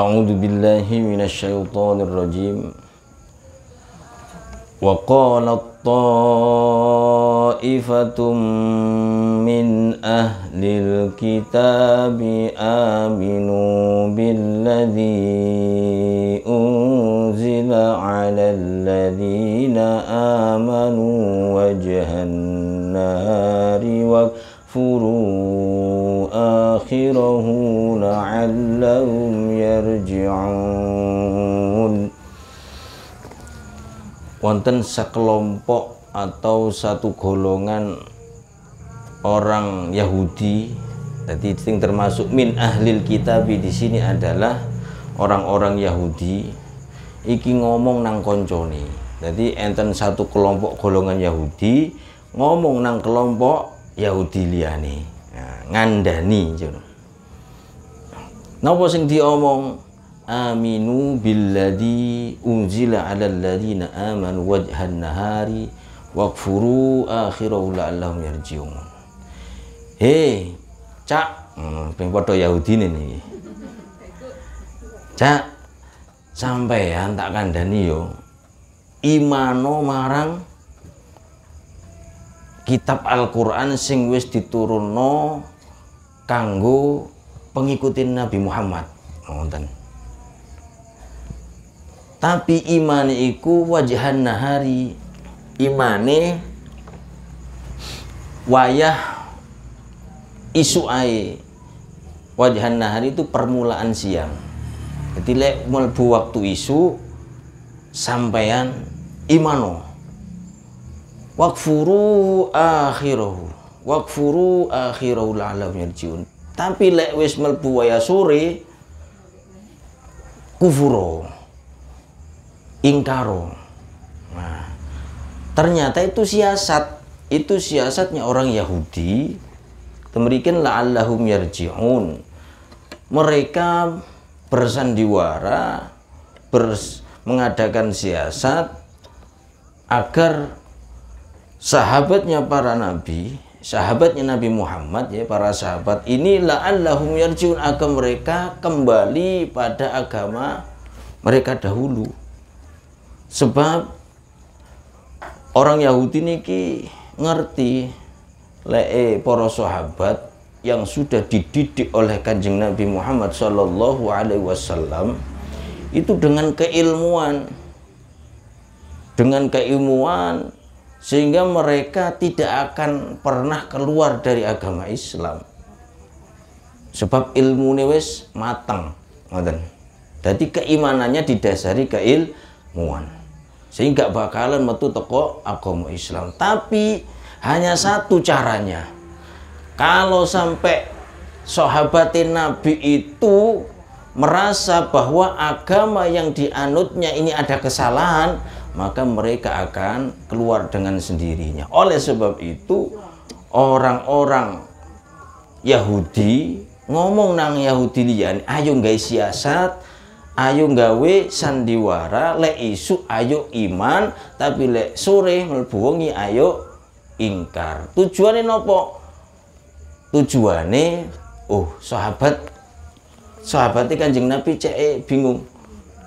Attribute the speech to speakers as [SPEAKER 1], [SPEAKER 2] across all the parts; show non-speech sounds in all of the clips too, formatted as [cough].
[SPEAKER 1] أعوذ بالله من الشيطان الرجيم وقالت طائفة من أهل الكتاب
[SPEAKER 2] آمنوا بالذي أنزل على الذين آمنوا وجه النار واكفروا آخره
[SPEAKER 1] لعلهم يرجعون wonten sekelompok atau satu golongan orang Yahudi tadi sing termasuk min ahlil kitab di sini adalah orang-orang Yahudi iki ngomong nang konconi jadi enten satu kelompok golongan Yahudi ngomong nang kelompok Yahudi liane ngandani jono napa sing diomong aminu billadhi unzila ala alladhina aman wajhan nahari wakfuru akhirahu la'allahum yarji'un hei cak hmm, ping padha Yahudi niki cak sampean tak kandani yo imano marang kitab Al-Qur'an sing wis diturunno kanggo pengikutin Nabi Muhammad oh, wonten tapi iman iku wajahan nahari imane wayah isu ae wajahan nahari itu permulaan siang jadi lek melbu waktu isu sampeyan imano wakfuru akhirahu wakfuru akhirul alam yarjiun tapi lek wis melbu waya sore kufuro ingkaro nah ternyata itu siasat itu siasatnya orang Yahudi temerikin la'allahum yarji'un mereka bersandiwara bers, mengadakan siasat agar sahabatnya para nabi sahabatnya Nabi Muhammad ya para sahabat ini la'allahum yarjiun agar mereka kembali pada agama mereka dahulu sebab orang Yahudi niki ngerti lee para sahabat yang sudah dididik oleh kanjeng Nabi Muhammad Shallallahu Alaihi Wasallam itu dengan keilmuan dengan keilmuan sehingga mereka tidak akan pernah keluar dari agama Islam sebab ilmu wis matang ngoten jadi keimanannya didasari keilmuan sehingga bakalan metu teko agama Islam tapi hanya satu caranya kalau sampai sahabatin Nabi itu merasa bahwa agama yang dianutnya ini ada kesalahan maka mereka akan keluar dengan sendirinya. Oleh sebab itu, orang-orang Yahudi ngomong nang Yahudi lian, ya, ayo nggak siasat, ayo gawe sandiwara, le isu ayo iman, tapi le sore melbuongi ya ayo ingkar. Tujuannya nopo? Tujuannya, oh sahabat, sahabat jeng Nabi cek eh, bingung.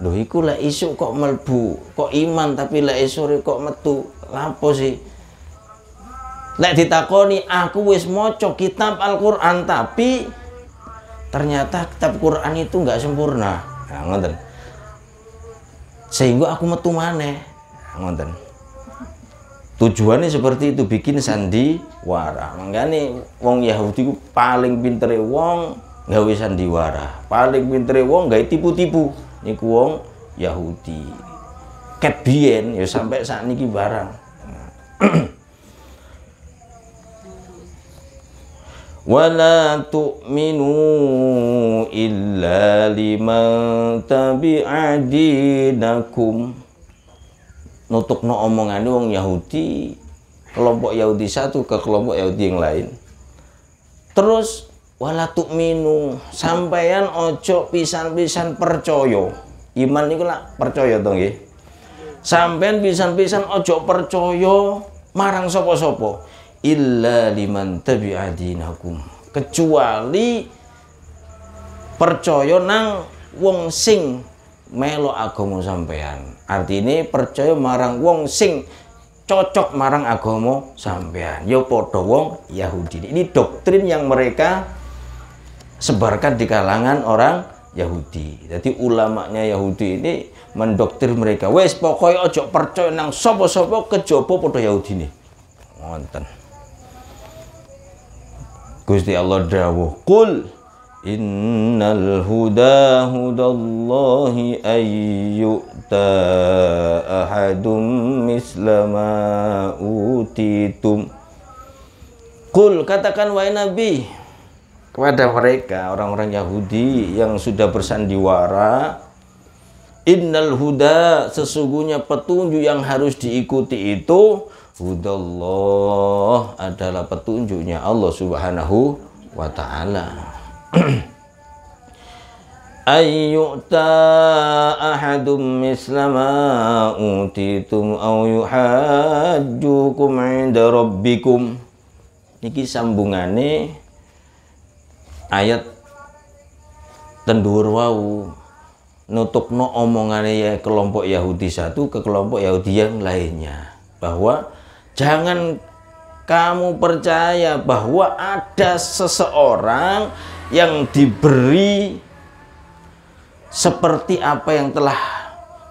[SPEAKER 1] Loh iku lek isuk kok melbu, kok iman tapi lek sore kok metu. Lapo sih? Lek ditakoni aku wis moco kitab Al-Qur'an tapi ternyata kitab Quran itu nggak sempurna. Nah, ngonten Sehingga aku metu maneh. Nah, Tujuannya seperti itu bikin sandi wara, Makanya wong Yahudi paling pintere wong gawe sandiwara, paling pintere wong gawe tipu-tipu niku wong Yahudi ket biyen ya sampai saat niki barang [clears throat] wala tu'minu illa liman tabi'a dinakum no omongan wong Yahudi kelompok Yahudi satu ke kelompok Yahudi yang lain terus wala minu sampeyan ojo pisan-pisan percaya iman niku lah percaya to nggih sampeyan pisan-pisan ojo percaya marang sapa-sapa illa liman tabi'a dinakum kecuali percaya nang wong sing melo agama sampeyan ini percaya marang wong sing cocok marang agama sampeyan yo ya podo wong Yahudi ini doktrin yang mereka Sebarkan di kalangan orang Yahudi. Jadi ulamanya Yahudi ini mendoktrin mereka. Wes pokoknya ojo percaya nang sopo-sopo kejopo pada Yahudi ini. Ngonten.
[SPEAKER 2] Gusti Allah dawuh, kul innal huda hudallahi ayyuta
[SPEAKER 1] ahadum mislama utitum." Kul katakan wahai Nabi, kepada mereka orang-orang Yahudi yang sudah bersandiwara innal huda sesungguhnya petunjuk yang harus diikuti itu hudallah adalah petunjuknya Allah Subhanahu wa taala [clears throat] ayyukta ahadum mislama utitum au yuhajjukum inda rabbikum ini sambungannya ayat tendur wau no omongannya ya kelompok Yahudi satu ke kelompok Yahudi yang lainnya bahwa jangan kamu percaya bahwa ada seseorang yang diberi seperti apa yang telah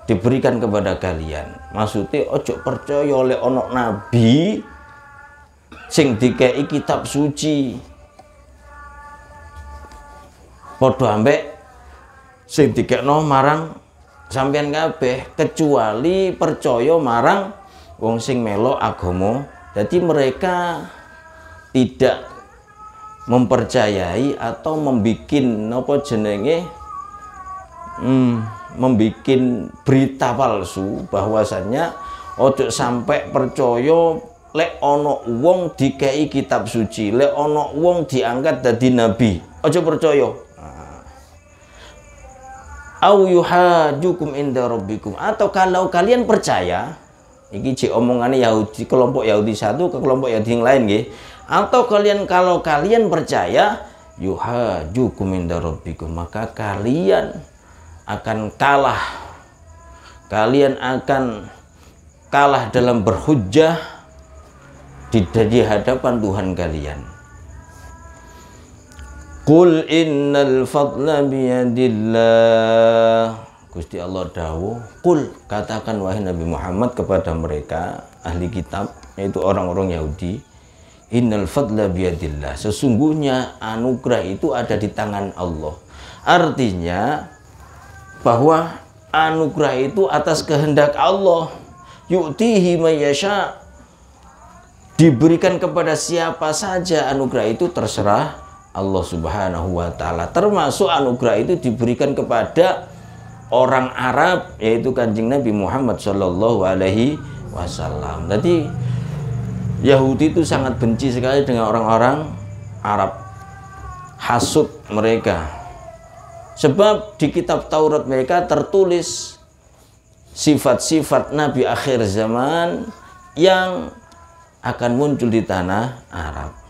[SPEAKER 1] diberikan kepada kalian maksudnya ojo percaya oleh onok nabi sing dikei kitab suci podo ambek sing dikekno marang sampean kabeh kecuali percaya marang wong sing melo agomo, jadi mereka tidak mempercayai atau membikin nopo jenenge hmm, membikin berita palsu bahwasannya ojo sampai percaya lek ono wong dikei kitab suci lek ono wong diangkat dadi nabi ojo percaya au yuhajukum inda rabbikum atau kalau kalian percaya iki cek omongannya Yahudi kelompok Yahudi satu ke kelompok Yahudi yang lain nggih atau kalian kalau kalian percaya yuhajukum inda rabbikum maka kalian akan kalah kalian akan kalah dalam berhujjah di, di hadapan Tuhan kalian Qul innal fadla biyadillah. Gusti Allah dawu "Qul katakan wahai Nabi Muhammad kepada mereka ahli kitab yaitu orang-orang Yahudi, innal fadla biyadillah. Sesungguhnya anugerah itu ada di tangan Allah." Artinya bahwa anugerah itu atas kehendak Allah. Yu'tihi mayasya. Diberikan kepada siapa saja anugerah itu terserah Allah Subhanahu wa taala. Termasuk anugerah itu diberikan kepada orang Arab yaitu Kanjeng Nabi Muhammad Shallallahu alaihi wasallam. Tadi Yahudi itu sangat benci sekali dengan orang-orang Arab. Hasut mereka. Sebab di kitab Taurat mereka tertulis sifat-sifat nabi akhir zaman yang akan muncul di tanah Arab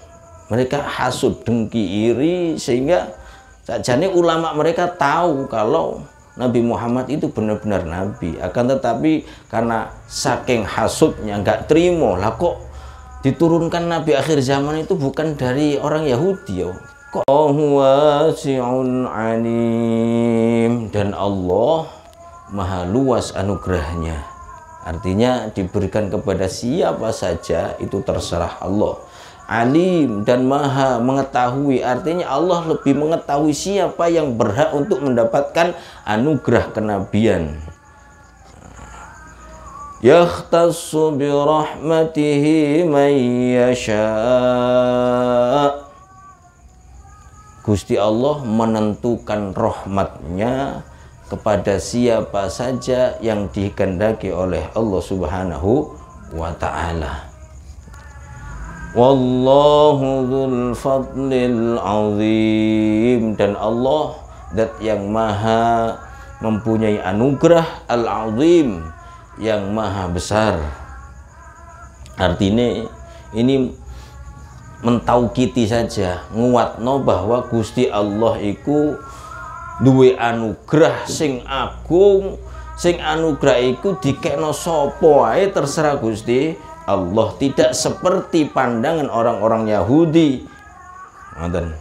[SPEAKER 1] mereka hasut dengki iri sehingga sajane ulama mereka tahu kalau Nabi Muhammad itu benar-benar Nabi akan tetapi karena saking hasutnya nggak terima lah kok diturunkan Nabi akhir zaman itu bukan dari orang Yahudi ya kok wasi'un anim dan Allah maha luas anugerahnya artinya diberikan kepada siapa saja itu terserah Allah alim dan maha mengetahui artinya Allah lebih mengetahui siapa yang berhak untuk mendapatkan anugerah kenabian yahtassu bi man yasha Gusti Allah menentukan rahmatnya kepada siapa saja yang dikehendaki oleh Allah Subhanahu wa taala. Wallahu dzul fadlil azim dan Allah zat yang maha mempunyai anugerah al-azim yang maha besar. Artinya ini mentaukiti saja nguatno bahwa Gusti Allah iku duwe anugerah sing agung sing anugerah iku dikekno sapa wae terserah Gusti Allah tidak seperti pandangan orang-orang Yahudi. Ngoten.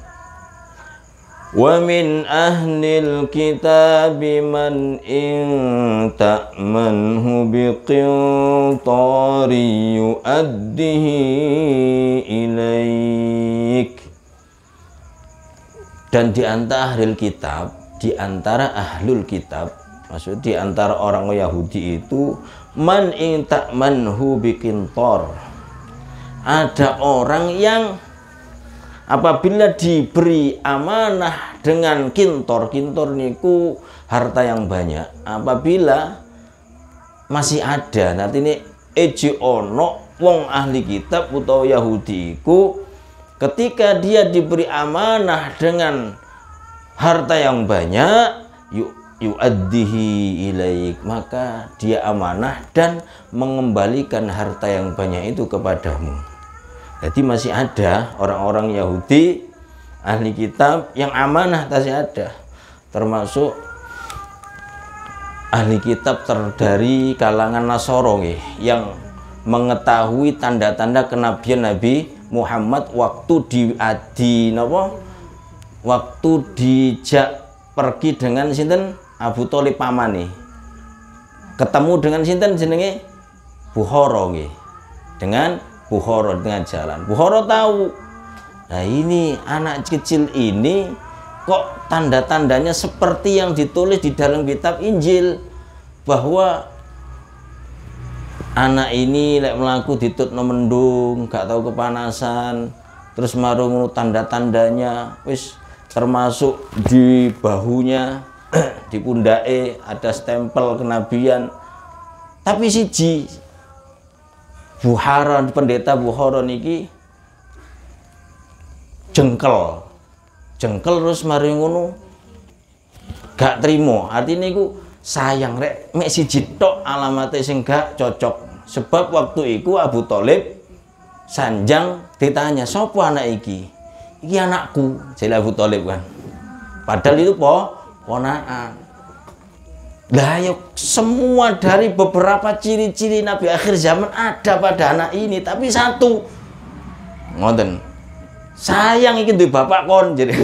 [SPEAKER 1] Wa min ahlil kitab man in ta'manhu biqintari yu'addihi ilaik. Dan di antara ahlul kitab, di antara ahlul kitab, maksud di antara orang Yahudi itu man in manhu bikin ada orang yang apabila diberi amanah dengan kintor kintor niku harta yang banyak apabila masih ada nanti ini eji ono wong ahli kitab atau Yahudi ku, ketika dia diberi amanah dengan harta yang banyak yuk yu'addihi ilaik maka dia amanah dan mengembalikan harta yang banyak itu kepadamu jadi masih ada orang-orang Yahudi ahli kitab yang amanah masih ada termasuk ahli kitab terdari kalangan Nasoro yang mengetahui tanda-tanda kenabian Nabi Muhammad waktu di adi napa waktu dijak pergi dengan sinten Abu paman nih, ketemu dengan sinten jenenge Bukhara nggih dengan Bukhara dengan jalan Bukhara tahu nah ini anak kecil ini kok tanda-tandanya seperti yang ditulis di dalam kitab Injil bahwa anak ini lek melaku ditut mendung gak tahu kepanasan terus marung tanda-tandanya wis termasuk di bahunya [clears throat] di pundake ada stempel kenabian tapi siji Buharon pendeta Buharon iki jengkel jengkel terus mari ngono terima. Arti ini iku sayang rek mek siji tok alamate sing gak cocok sebab waktu iku Abu Talib sanjang ditanya sopo anak iki iki anakku jadi Abu Talib kan padahal itu po ponaan lah yuk, semua dari beberapa ciri-ciri Nabi akhir zaman ada pada anak ini tapi satu ngoten sayang iki duwe bapak kon jadi [laughs]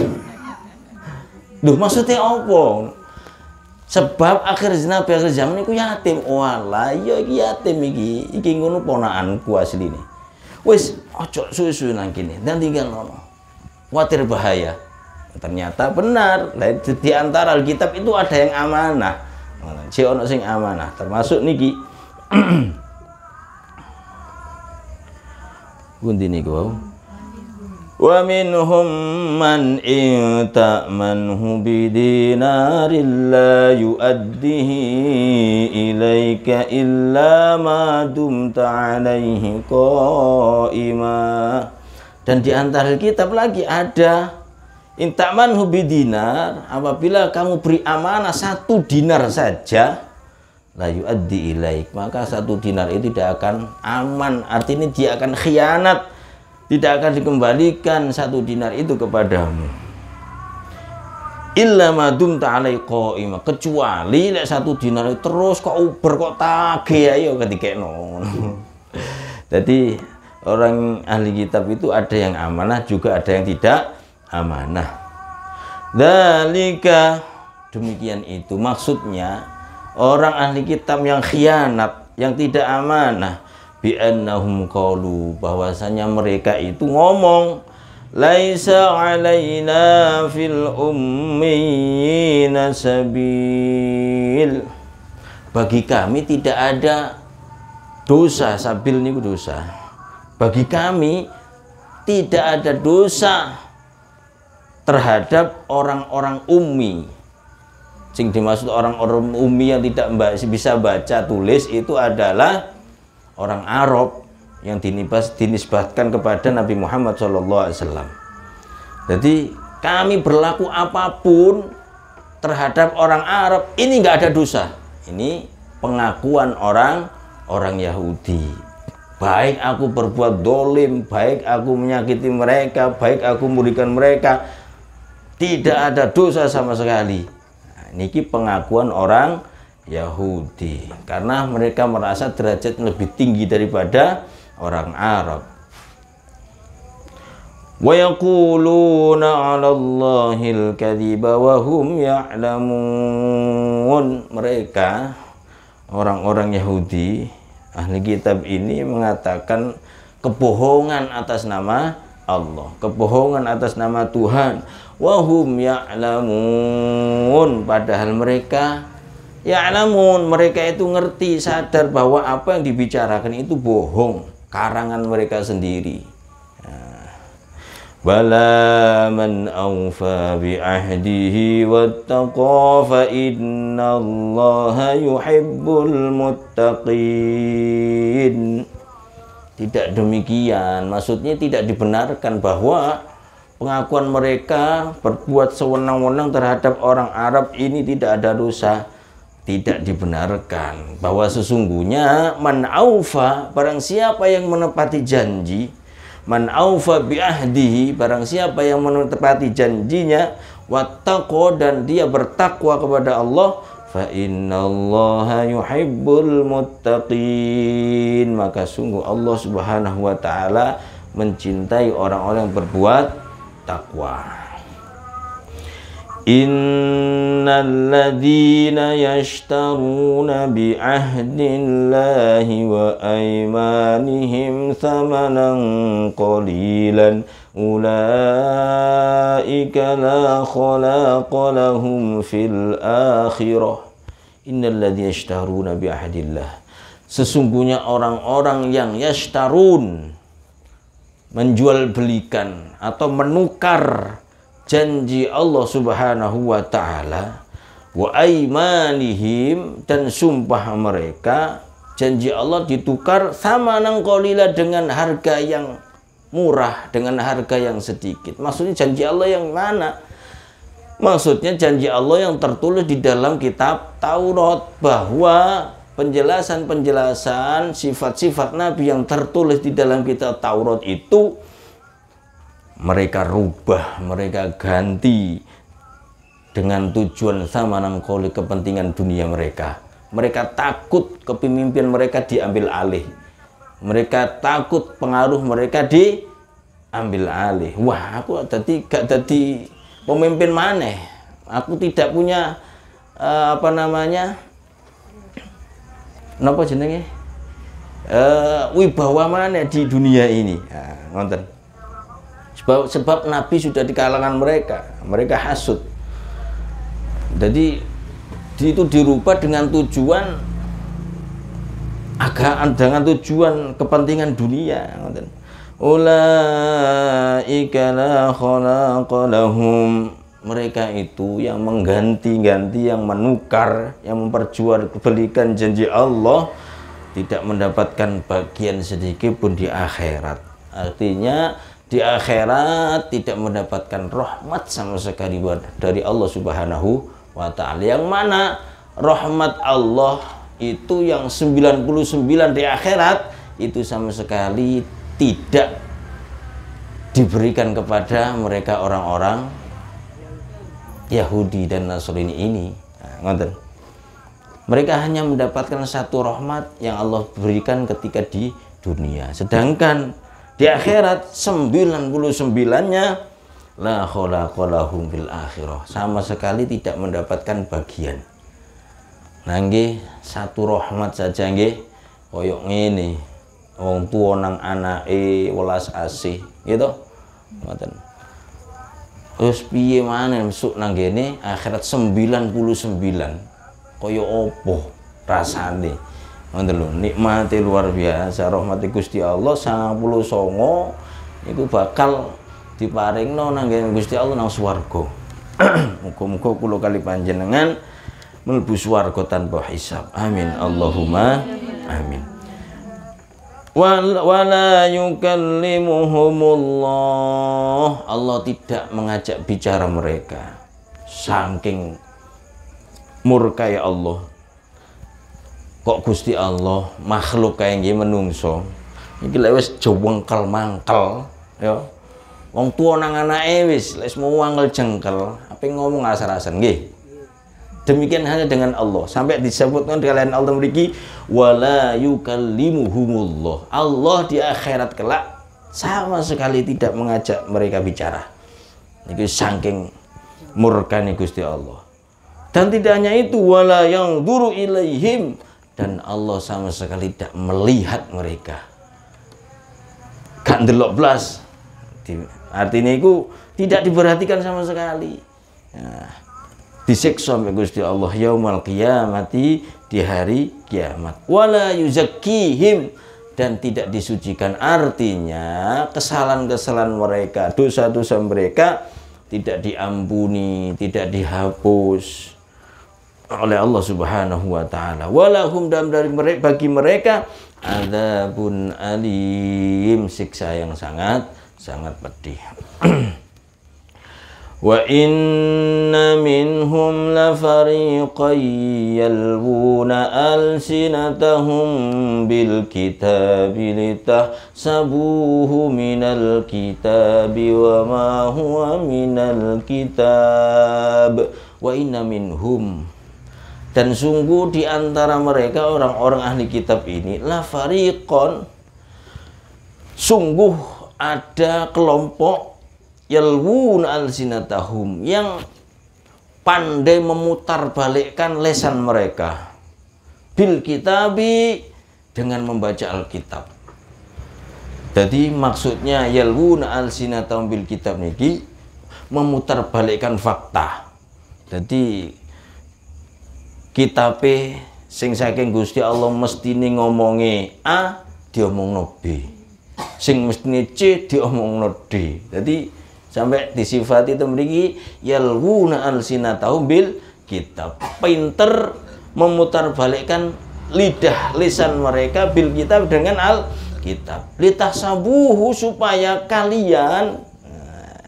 [SPEAKER 1] Duh maksudnya apa sebab akhir Nabi akhir zaman iku yatim wala ya iki yatim iki iki ngono ponakanku ini, wis ojo suwe-suwe nang dan tinggal ngono khawatir bahaya ternyata benar di antara Alkitab itu ada yang amanah si ono sing amanah termasuk niki Gundi [clears throat] niku wau
[SPEAKER 2] wa minhum man in ta'manhu bidinarin la yu'addihi ilaika
[SPEAKER 1] illa ma dumta alaihi qa'ima dan di antara kitab lagi ada Intaman hubi dinar, apabila kamu beri amanah satu dinar saja, layu addi ilaik, maka satu dinar itu tidak akan aman. Artinya dia akan khianat, tidak akan dikembalikan satu dinar itu kepadamu. Illa madum ta'alai qa'ima kecuali lek satu dinar itu terus kok uber kok tagih ayo ketika non. Jadi orang ahli kitab itu ada yang amanah juga ada yang tidak amanah dalika demikian itu maksudnya orang ahli kitab yang khianat yang tidak amanah annahum qalu bahwasanya mereka itu ngomong laisa alaina fil ummiina sabil bagi kami tidak ada dosa sabil niku dosa bagi kami tidak ada dosa terhadap orang-orang umi, sing dimaksud orang-orang umi yang tidak bisa baca tulis itu adalah orang Arab yang dinibas, dinisbatkan kepada Nabi Muhammad SAW jadi kami berlaku apapun terhadap orang Arab ini nggak ada dosa ini pengakuan orang orang Yahudi baik aku berbuat dolim baik aku menyakiti mereka baik aku memberikan mereka tidak ada dosa sama sekali nah, niki pengakuan orang Yahudi karena mereka merasa derajat lebih tinggi daripada orang Arab wa yaquluna 'ala Allahil kadhiba wa mereka orang-orang Yahudi ahli kitab ini mengatakan kebohongan atas nama Allah, kebohongan atas nama Tuhan. Wahum ya'lamun, padahal mereka ya'lamun, mereka itu ngerti, sadar bahwa apa yang dibicarakan itu bohong, karangan mereka sendiri. Ya.
[SPEAKER 2] Bala man awfa bi ahdihi wattaqa fa inna Allah yuhibbul
[SPEAKER 1] muttaqin. Tidak demikian, maksudnya tidak dibenarkan bahwa pengakuan mereka berbuat sewenang-wenang terhadap orang Arab ini tidak ada dosa tidak dibenarkan bahwa sesungguhnya man aufa barang siapa yang menepati janji man aufa bi ahdihi barang siapa yang menepati janjinya wattaqo dan dia bertakwa kepada Allah فَإِنَّ اللَّهَ muttaqin Maka sungguh Allah subhanahu wa ta'ala mencintai orang-orang yang berbuat takwa.
[SPEAKER 2] Innal ladzina yashtaruna bi ahdillahi wa aymanihim thamanan qalilan أولئك لا خلاق لهم
[SPEAKER 1] في الآخرة إن الذين يشترون بعهد الله Sesungguhnya orang-orang yang yashtarun menjual belikan atau menukar janji Allah Subhanahu wa taala wa aimanihim dan sumpah mereka janji Allah ditukar sama nang dengan harga yang murah dengan harga yang sedikit. Maksudnya janji Allah yang mana? Maksudnya janji Allah yang tertulis di dalam kitab Taurat bahwa penjelasan-penjelasan sifat-sifat Nabi yang tertulis di dalam kitab Taurat itu mereka rubah, mereka ganti dengan tujuan sama nangkoli kepentingan dunia mereka. Mereka takut kepemimpinan mereka diambil alih mereka takut pengaruh mereka diambil alih wah aku tadi gak jadi pemimpin mana? aku tidak punya uh, apa namanya nopo jenenge uh, wibawa mana di dunia ini Nonton. Nah, sebab sebab nabi sudah di kalangan mereka mereka hasut jadi itu dirubah dengan tujuan agaan dengan tujuan kepentingan dunia ulaika la khalaqalahum mereka itu yang mengganti-ganti yang menukar yang memperjualbelikan janji Allah tidak mendapatkan bagian sedikit pun di akhirat artinya di akhirat tidak mendapatkan rahmat sama sekali dari Allah Subhanahu wa taala yang mana rahmat Allah itu yang 99 di akhirat itu sama sekali tidak diberikan kepada mereka orang-orang Yahudi dan Nasrani ini nah, mereka hanya mendapatkan satu rahmat yang Allah berikan ketika di dunia sedangkan di akhirat 99-nya la khalaqalahum fil akhirah sama sekali tidak mendapatkan bagian nangge satu rahmat saja nggih koyok ini wong tua nang e welas asih gitu ngoten terus piye mana masuk nang ini akhirat sembilan puluh sembilan, koyok opo rasane ngoten lho nikmate luar biasa rahmati Gusti Allah songo itu bakal diparing nang gene Gusti Allah nang swarga [clears throat] muga-muga kula kali panjenengan melbu swarga tanpa hisab amin Allahumma amin wala yukallimuhumullah Allah tidak mengajak bicara mereka saking murkai ya Allah kok Gusti Allah makhluk kayak gini menungso iki lek wis jewengkel mangkel ya wong tua nang anake wis lek mau wangkel jengkel apa ngomong asar-asan nggih Demikian hanya dengan Allah. Sampai disebutkan kalian Allah memiliki wala yukallimuhumullah. Allah di akhirat kelak sama sekali tidak mengajak mereka bicara. Itu saking murkani Gusti Allah. Dan tidak hanya itu wala yang duru ilaihim dan Allah sama sekali tidak melihat mereka. kan delok blas. Artinya itu tidak diperhatikan sama sekali. Nah, disiksa Gusti Allah yaumal qiyamati di hari kiamat wala yuzakkihim dan tidak disucikan artinya kesalahan-kesalahan mereka dosa-dosa mereka tidak diampuni tidak dihapus oleh Allah Subhanahu wa taala walahum dalam dari mereka bagi mereka adzabun alim siksa yang sangat sangat pedih [clears throat] وإن منهم لفريقا يلوون ألسنتهم بالكتاب لتحسبوه من الكتاب وما هو من الكتاب وإن منهم dan sungguh di antara mereka orang-orang ahli kitab ini lafariqon sungguh ada kelompok yalwun alsinatahum yang pandai memutar balikkan lesan mereka bil kitabi dengan membaca Alkitab. Jadi maksudnya yalwun alsinatahum bil kitab niki balikkan fakta. Jadi p sing saking Gusti Allah nih ngomongi A diomongno B. Sing nih C diomongno D. Jadi sampai disifati itu memiliki yalwuna alsinatahum bil kitab pinter memutar balikkan lidah lisan mereka bil kitab dengan al kitab litah sabuhu supaya kalian nah,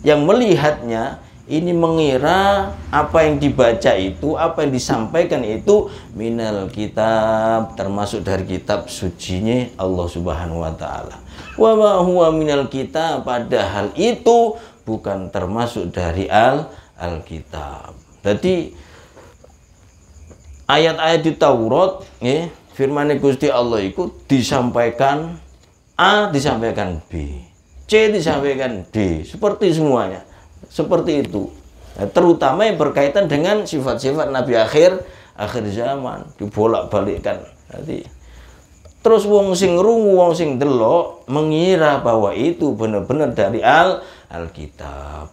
[SPEAKER 1] yang melihatnya ini mengira apa yang dibaca itu, apa yang disampaikan itu minal kitab termasuk dari kitab sucinya Allah Subhanahu wa taala. Wa ma huwa minal kitab padahal itu bukan termasuk dari al Alkitab. Jadi ayat-ayat di Taurat ya, firman Gusti Allah itu disampaikan A disampaikan B, C disampaikan D, seperti semuanya. Seperti itu. Nah, terutama yang berkaitan dengan sifat-sifat Nabi akhir akhir zaman dibolak-balikkan. nanti terus wong sing rungu wong sing delok mengira bahwa itu benar-benar dari al Alkitab.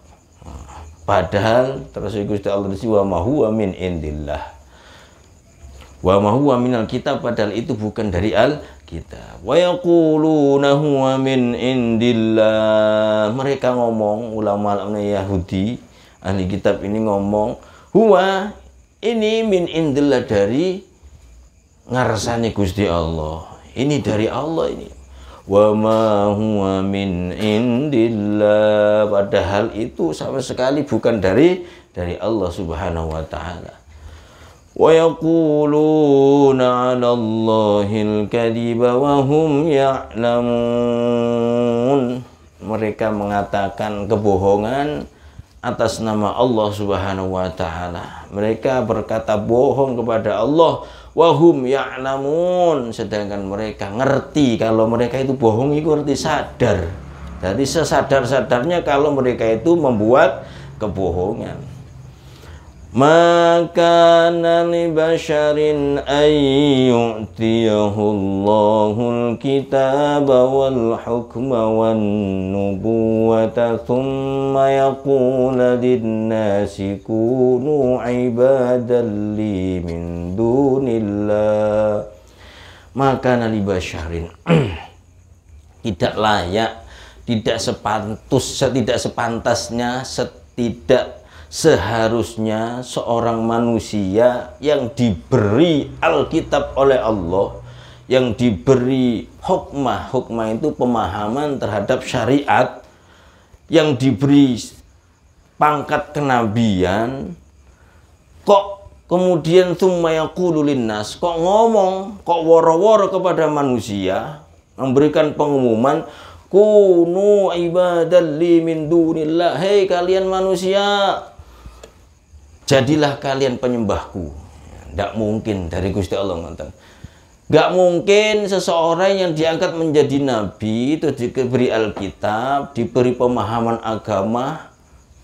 [SPEAKER 1] Padahal terus Gusti Allah wa mahu min indillah. Wa mahu min alkitab padahal itu bukan dari al kita. Wa yaquluna huwa min indillah. Mereka ngomong ulama ulama Yahudi ahli kitab ini ngomong huwa ini min indillah dari ngarsane Gusti Allah. Ini dari Allah ini. Wa ma huwa min indillah. Padahal itu sama sekali bukan dari dari Allah Subhanahu
[SPEAKER 2] wa taala.
[SPEAKER 1] ويقولون
[SPEAKER 2] على الله
[SPEAKER 1] الكذب وهم يعلمون mereka mengatakan kebohongan atas nama Allah Subhanahu wa taala. Mereka berkata bohong kepada Allah wahum ya'lamun sedangkan mereka ngerti kalau mereka itu bohong itu ngerti sadar. Jadi sesadar-sadarnya kalau mereka itu membuat kebohongan. ما كان لبشر أن يؤتيه
[SPEAKER 2] الله الكتاب والحكم والنبوة ثم يقول للناس كونوا عبادا لي من دون الله
[SPEAKER 1] ما كان لبشر tidak layak tidak sepantus tidak sepantasnya setidak seharusnya seorang manusia yang diberi Alkitab oleh Allah yang diberi hukmah hukmah itu pemahaman terhadap syariat yang diberi pangkat kenabian kok kemudian sumayaqulu linnas kok ngomong kok woro-woro kepada manusia memberikan pengumuman kunu ibadalli min dunillah hei kalian manusia jadilah kalian penyembahku tidak ya, mungkin dari Gusti Allah nonton Gak mungkin seseorang yang diangkat menjadi nabi itu diberi Alkitab, diberi pemahaman agama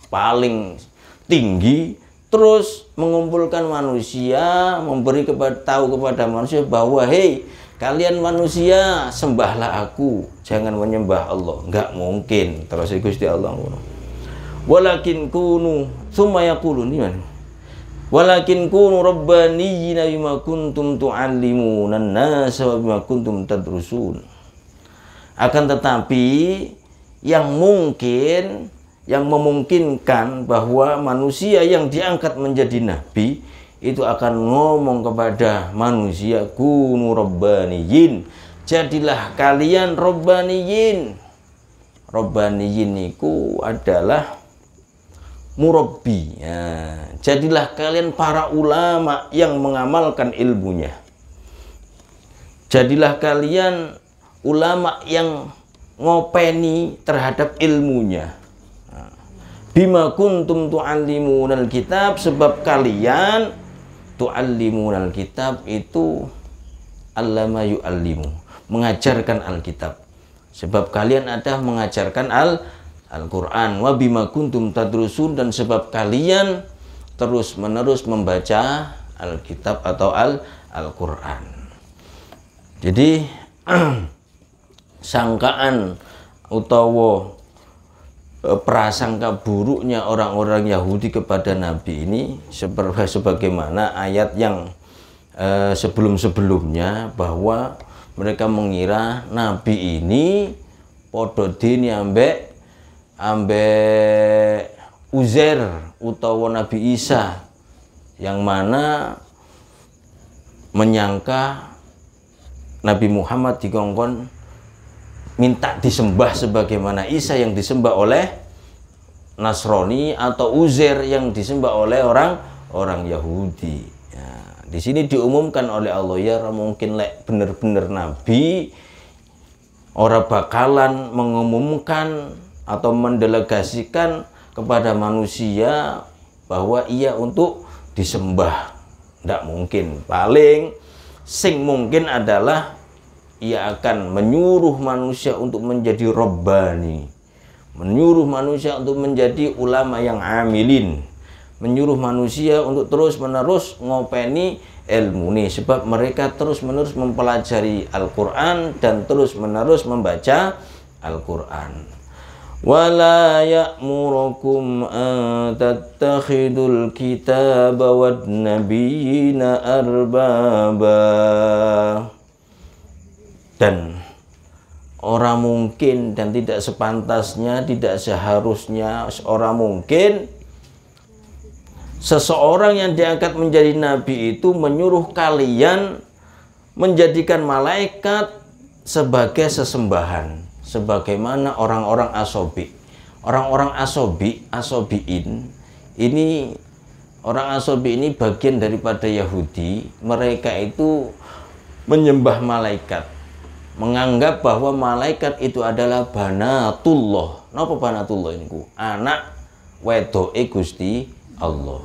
[SPEAKER 1] paling tinggi, terus mengumpulkan manusia, memberi kepada tahu kepada manusia bahwa hei kalian manusia sembahlah aku, jangan menyembah Allah. Gak mungkin. Terus Gusti Allah Walakin kunu sumaya kulun mana Walakin kunu rabbaniyina bima kuntum tu'allimuna nasa wa bima kuntum tadrusun. Akan tetapi yang mungkin yang memungkinkan bahwa manusia yang diangkat menjadi nabi itu akan ngomong kepada manusia kunu rabbaniyin jadilah kalian rabbaniyin rabbaniyin itu adalah murabbi ya, Jadilah kalian para ulama yang mengamalkan ilmunya. Jadilah kalian ulama yang ngopeni terhadap ilmunya. Bima kuntum al kitab sebab kalian al kitab itu allama yu'allimu mengajarkan Alkitab. Sebab kalian ada mengajarkan Al Al-Qur'an wa bima kuntum tadrusun dan sebab kalian terus-menerus membaca Alkitab atau Al-Quran. Jadi, [clears throat] sangkaan utawa e, prasangka buruknya orang-orang Yahudi kepada Nabi ini seperti [laughs] sebagaimana ayat yang eh, sebelum-sebelumnya bahwa mereka mengira Nabi ini podo dini ambek ambek Uzer utawa Nabi Isa yang mana menyangka Nabi Muhammad dikongkon minta disembah sebagaimana Isa yang disembah oleh Nasrani atau Uzer yang disembah oleh orang orang Yahudi. Ya, di sini diumumkan oleh Allah ya mungkin lek bener-bener Nabi orang bakalan mengumumkan atau mendelegasikan kepada manusia bahwa ia untuk disembah. Tidak mungkin. Paling sing mungkin adalah ia akan menyuruh manusia untuk menjadi robbani. Menyuruh manusia untuk menjadi ulama yang amilin. Menyuruh manusia untuk terus-menerus ngopeni ilmu ini sebab mereka terus-menerus mempelajari Al-Qur'an dan terus-menerus membaca Al-Qur'an. ولا يأمركم أن تتخذوا الكتاب والنبيين أربابا dan orang mungkin dan tidak sepantasnya tidak seharusnya seorang mungkin seseorang yang diangkat menjadi nabi itu menyuruh kalian menjadikan malaikat sebagai sesembahan sebagaimana orang-orang asobi. Orang-orang asobi, asobiin, ini orang asobi ini bagian daripada Yahudi. Mereka itu menyembah malaikat, menganggap bahwa malaikat itu adalah banatullah. Napa banatullah ini? Anak wedo Gusti Allah.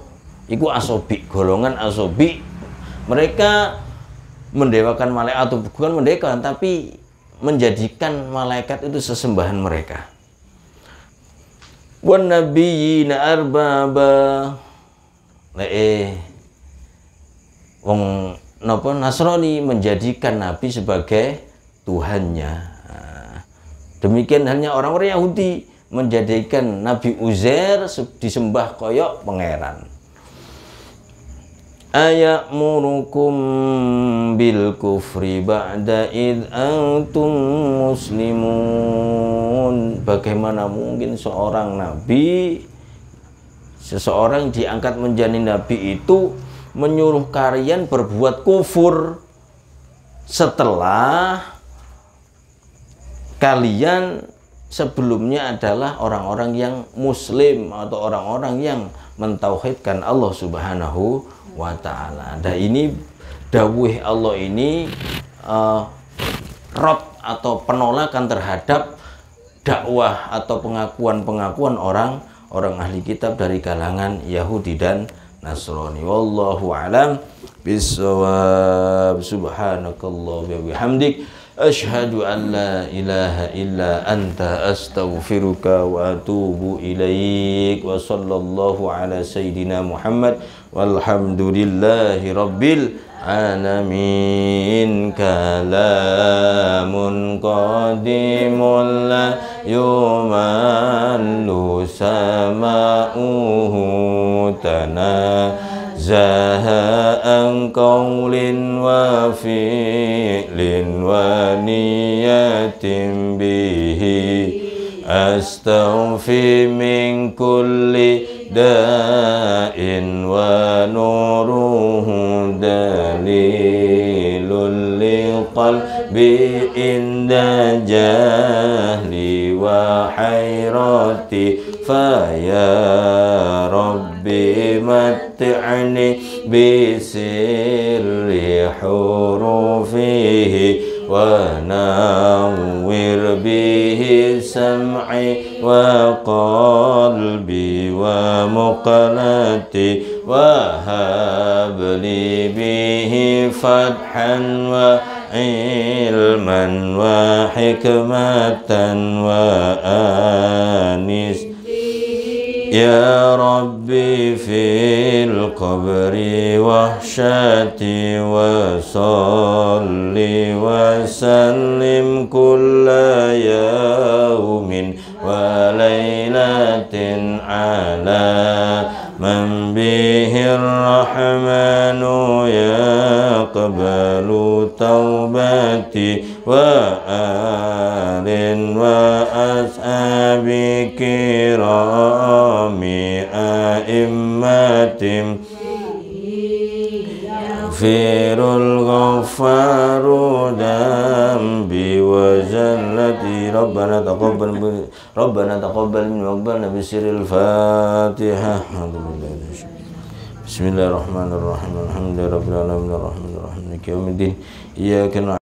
[SPEAKER 1] itu asobi, golongan asobi. Mereka mendewakan malaikat atau bukan mendewakan tapi menjadikan malaikat itu sesembahan mereka. Wan nabiyina arbaba. Nah, eh, wong napa Nasrani menjadikan nabi sebagai tuhannya. Ah, demikian halnya orang-orang Yahudi menjadikan Nabi Uzair disembah koyok pangeran ayamurukum bil kufri ba'da id antum muslimun bagaimana mungkin seorang nabi seseorang diangkat menjadi nabi itu menyuruh kalian berbuat kufur setelah kalian sebelumnya adalah orang-orang yang muslim atau orang-orang yang mentauhidkan Allah Subhanahu wa taala. Dan ini dawuh Allah ini uh, rot atau penolakan terhadap dakwah atau pengakuan-pengakuan orang orang ahli kitab dari kalangan Yahudi dan Nasrani. Wallahu alam bisawab. Subhanakallah. wa bihamdik أشهد أن لا إله إلا أنت أستغفرك
[SPEAKER 2] وأتوب إليك وصلى الله على سيدنا محمد والحمد لله رب العالمين كلام قديم لا يمل سماؤه تنازل أستوفي من كل داء ونوره دليل لقلبي عند جهلي وحيرتي فيا ربي متعني بسر حروفه و وقلبي ومقلتي وهب لي به فتحا وعلما وحكمة وآنس يا ربي في القبر وحشتي وصلي وسلم بسر الفاتحة بسم الله الرحمن الرحيم الحمد لله رب العالمين الرحمن الرحيم يوم الدين إياك نعبد